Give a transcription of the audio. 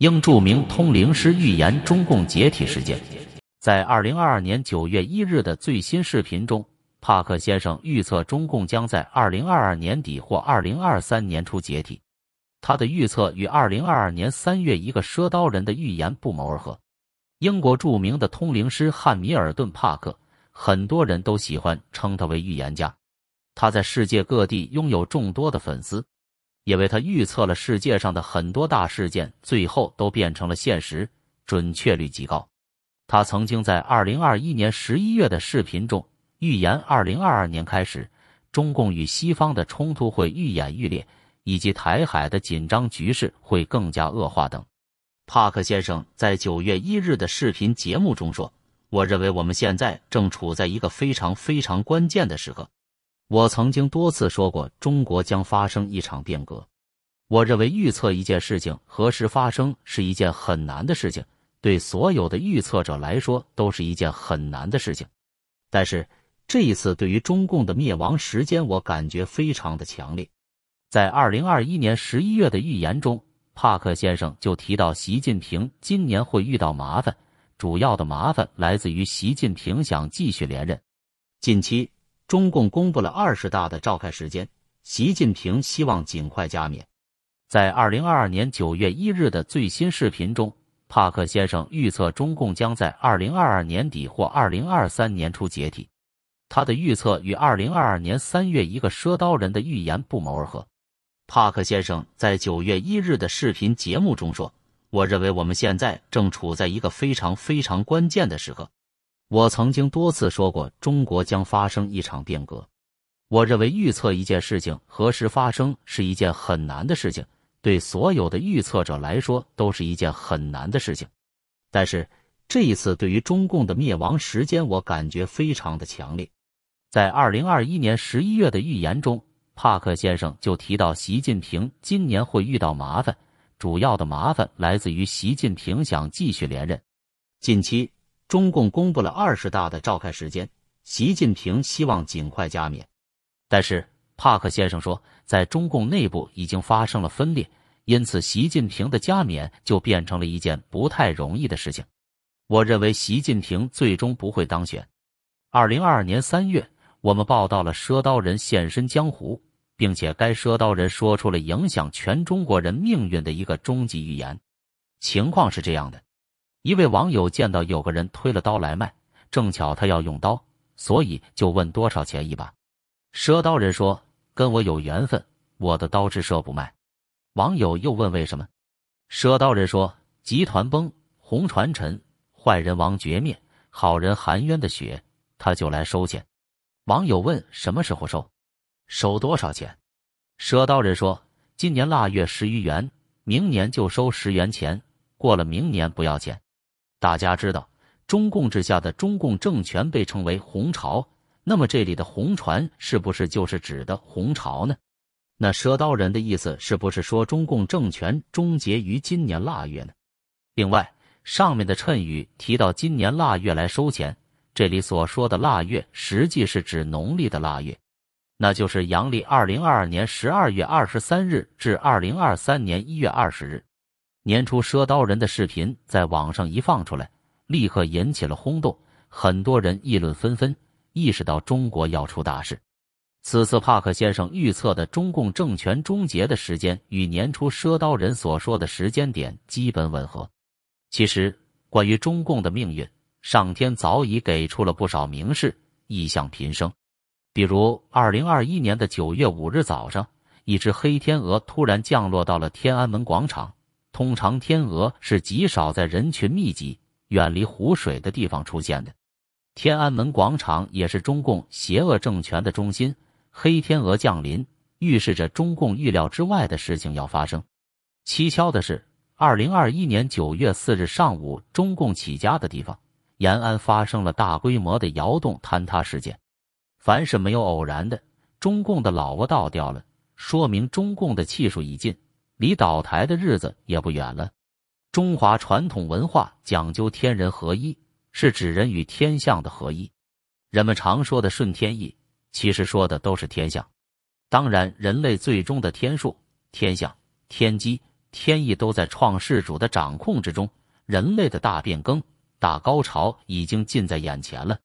英著名通灵师预言中共解体事件。在二零二二年九月一日的最新视频中，帕克先生预测中共将在二零二二年底或二零二三年初解体。他的预测与二零二二年三月一个“赊刀人”的预言不谋而合。英国著名的通灵师汉米尔顿·帕克，很多人都喜欢称他为预言家。他在世界各地拥有众多的粉丝。因为他预测了世界上的很多大事件，最后都变成了现实，准确率极高。他曾经在2021年11月的视频中预言，2022年开始，中共与西方的冲突会愈演愈烈，以及台海的紧张局势会更加恶化等。帕克先生在9月1日的视频节目中说：“我认为我们现在正处在一个非常非常关键的时刻。”我曾经多次说过，中国将发生一场变革。我认为预测一件事情何时发生是一件很难的事情，对所有的预测者来说都是一件很难的事情。但是这一次，对于中共的灭亡时间，我感觉非常的强烈。在二零二一年十一月的预言中，帕克先生就提到，习近平今年会遇到麻烦，主要的麻烦来自于习近平想继续连任。近期。中共公布了二十大的召开时间，习近平希望尽快加冕。在二零二二年九月一日的最新视频中，帕克先生预测中共将在二零二二年底或二零二三年初解体。他的预测与二零二二年三月一个“赊刀人”的预言不谋而合。帕克先生在九月一日的视频节目中说：“我认为我们现在正处在一个非常非常关键的时刻。”我曾经多次说过，中国将发生一场变革。我认为预测一件事情何时发生是一件很难的事情，对所有的预测者来说都是一件很难的事情。但是这一次，对于中共的灭亡时间，我感觉非常的强烈。在二零二一年十一月的预言中，帕克先生就提到，习近平今年会遇到麻烦，主要的麻烦来自于习近平想继续连任。近期。中共公布了二十大的召开时间，习近平希望尽快加冕，但是帕克先生说，在中共内部已经发生了分裂，因此习近平的加冕就变成了一件不太容易的事情。我认为习近平最终不会当选。二零二二年三月，我们报道了“赊刀人”现身江湖，并且该“赊刀人”说出了影响全中国人命运的一个终极预言。情况是这样的。一位网友见到有个人推了刀来卖，正巧他要用刀，所以就问多少钱一把。赊刀人说：“跟我有缘分，我的刀之赊不卖。”网友又问为什么，赊刀人说：“集团崩，红船沉，坏人亡绝灭，好人含冤的血，他就来收钱。”网友问什么时候收，收多少钱？赊刀人说：“今年腊月十余元，明年就收十元钱，过了明年不要钱。”大家知道，中共治下的中共政权被称为“红潮”，那么这里的“红船”是不是就是指的“红潮”呢？那“蛇刀人”的意思是不是说中共政权终结于今年腊月呢？另外，上面的谶语提到今年腊月来收钱，这里所说的腊月实际是指农历的腊月，那就是阳历二零二二年十二月二十三日至二零二三年一月二十日。年初，赊刀人的视频在网上一放出来，立刻引起了轰动，很多人议论纷纷，意识到中国要出大事。此次帕克先生预测的中共政权终结的时间，与年初赊刀人所说的时间点基本吻合。其实，关于中共的命运，上天早已给出了不少明示意象频生，比如2021年的9月5日早上，一只黑天鹅突然降落到了天安门广场。通常，天鹅是极少在人群密集、远离湖水的地方出现的。天安门广场也是中共邪恶政权的中心。黑天鹅降临，预示着中共预料之外的事情要发生。蹊跷的是，二零二一年九月四日上午，中共起家的地方——延安，发生了大规模的窑洞坍塌事件。凡是没有偶然的，中共的老窝倒掉了，说明中共的气数已尽。离倒台的日子也不远了。中华传统文化讲究天人合一，是指人与天象的合一。人们常说的顺天意，其实说的都是天象。当然，人类最终的天数、天象、天机、天意，都在创世主的掌控之中。人类的大变更、大高潮，已经近在眼前了。